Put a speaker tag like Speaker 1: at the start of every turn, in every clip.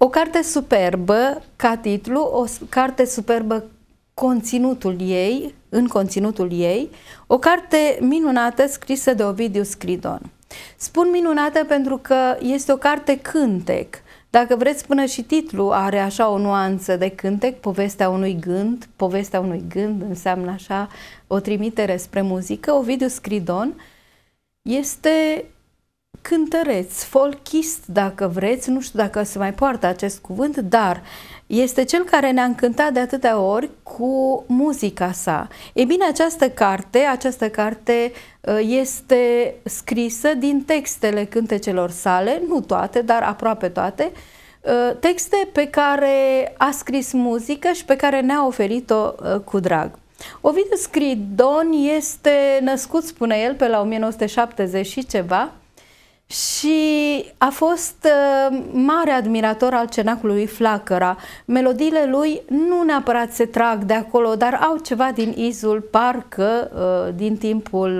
Speaker 1: O carte superbă ca titlu, o carte superbă conținutul ei, în conținutul ei, o carte minunată scrisă de Ovidiu Scridon. Spun minunată pentru că este o carte cântec. Dacă vreți, până și titlul are așa o nuanță de cântec, povestea unui gând, povestea unui gând înseamnă așa o trimitere spre muzică. Ovidiu Scridon este cântăreț, folchist, dacă vreți, nu știu dacă se mai poartă acest cuvânt, dar este cel care ne-a încântat de atâtea ori cu muzica sa. E bine, această carte, această carte uh, este scrisă din textele cântecelor sale, nu toate, dar aproape toate, uh, texte pe care a scris muzică și pe care ne-a oferit-o uh, cu drag. Ovidiu Scridon este născut, spune el, pe la 1970 și ceva, și a fost uh, mare admirator al cenacului Flacăra. Melodiile lui nu neapărat se trag de acolo, dar au ceva din izul, parcă uh, din timpul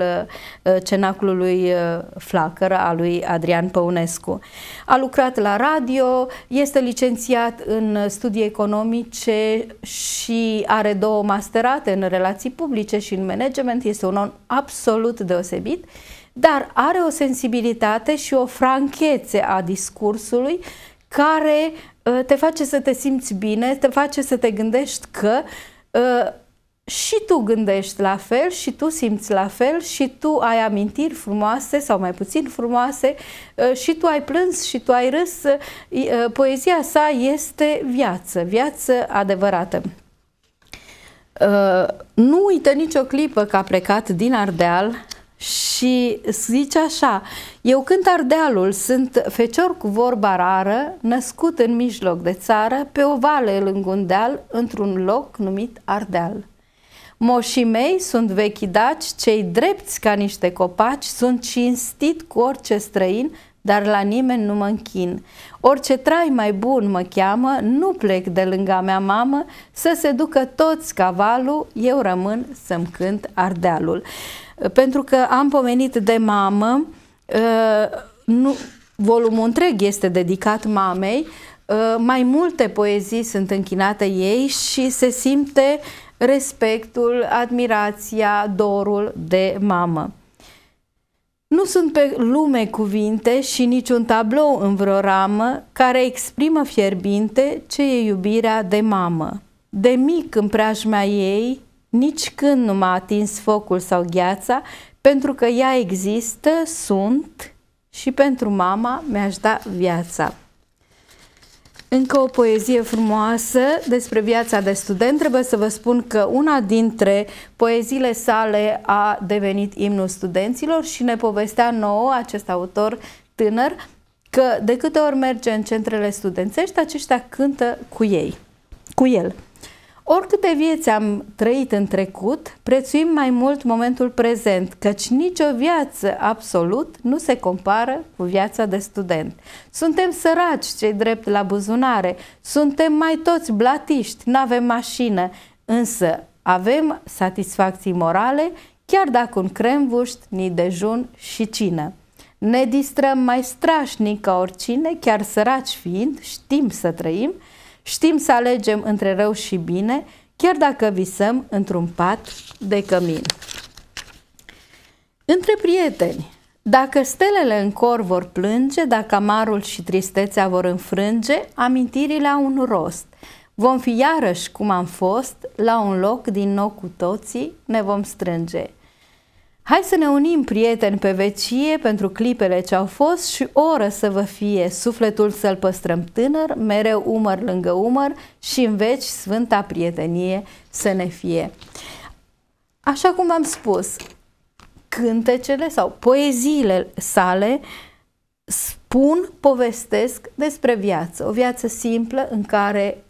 Speaker 1: uh, uh cenaclului uh, Flacăra a lui Adrian Păunescu. A lucrat la radio, este licențiat în studii economice și are două masterate în relații publice și în management. Este un om absolut deosebit. Uh, dar are o sensibilitate și o franchețe a discursului care uh, te face să te simți bine, te face să te gândești că uh, și tu gândești la fel și tu simți la fel și tu ai amintiri frumoase sau mai puțin frumoase uh, și tu ai plâns și tu ai râs. Poezia sa este viață, viață adevărată. Nu uită nicio clipă că a plecat din Ardeal și zice așa, eu cânt ardealul, sunt fecior cu vorba rară, născut în mijloc de țară, pe o vale lângă un deal, într-un loc numit Ardeal. Moșii mei sunt vechi cei drepți ca niște copaci, sunt cinstit cu orice străin, dar la nimeni nu mă închin. Orice trai mai bun mă cheamă, nu plec de lângă mea mamă, să se ducă toți cavalul, eu rămân să-mi cânt ardealul. Pentru că am pomenit de mamă, ă, nu, volumul întreg este dedicat mamei, ă, mai multe poezii sunt închinate ei și se simte respectul, admirația, dorul de mamă. Nu sunt pe lume cuvinte și niciun tablou în vreo ramă care exprimă fierbinte ce e iubirea de mamă. De mic în preajma ei, nici când nu m-a atins focul sau gheața, pentru că ea există, sunt și pentru mama mi-aș da viața. Încă o poezie frumoasă despre viața de student. Trebuie să vă spun că una dintre poeziile sale a devenit imnul studenților și ne povestea nouă acest autor tânăr că de câte ori merge în centrele studențești, aceștia cântă cu ei, cu el. Oricâte vieți am trăit în trecut, prețuim mai mult momentul prezent, căci nicio viață absolut nu se compară cu viața de student. Suntem săraci cei drept la buzunare, suntem mai toți blatiști, nu avem mașină, însă avem satisfacții morale, chiar dacă un cremvuști, ni dejun și cină. Ne distrăm mai strașnic ca oricine, chiar săraci fiind, știm să trăim – Știm să alegem între rău și bine, chiar dacă visăm într-un pat de cămin. Între prieteni, dacă stelele în cor vor plânge, dacă amarul și tristețea vor înfrânge, amintirile au un rost. Vom fi iarăși cum am fost, la un loc din nou cu toții ne vom strânge. Hai să ne unim, prieteni, pe vecie pentru clipele ce au fost și oră să vă fie sufletul să-l păstrăm tânăr, mereu umăr lângă umăr și în veci sfânta prietenie să ne fie. Așa cum v-am spus, cântecele sau poeziile sale spun, povestesc despre viață, o viață simplă în care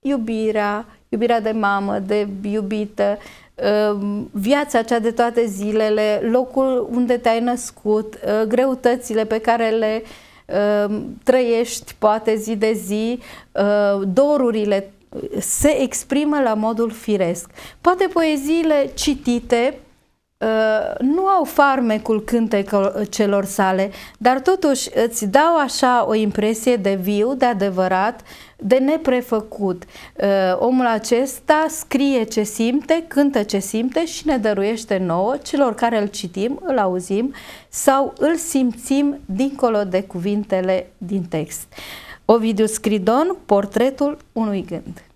Speaker 1: iubirea, iubirea de mamă, de iubită, Ehm, viața cea de toate zilele, locul unde te-ai născut, eh, greutățile pe care le ehm, trăiești poate zi de zi, eh, dorurile se exprimă la modul firesc. Poate poeziile citite Uh, nu au farmecul cântecul uh, celor sale, dar totuși îți dau așa o impresie de viu, de adevărat, de neprefăcut. Uh, omul acesta scrie ce simte, cântă ce simte și ne dăruiește nouă, celor care îl citim, îl auzim sau îl simțim dincolo de cuvintele din text. Ovidiu Scridon, portretul unui gând.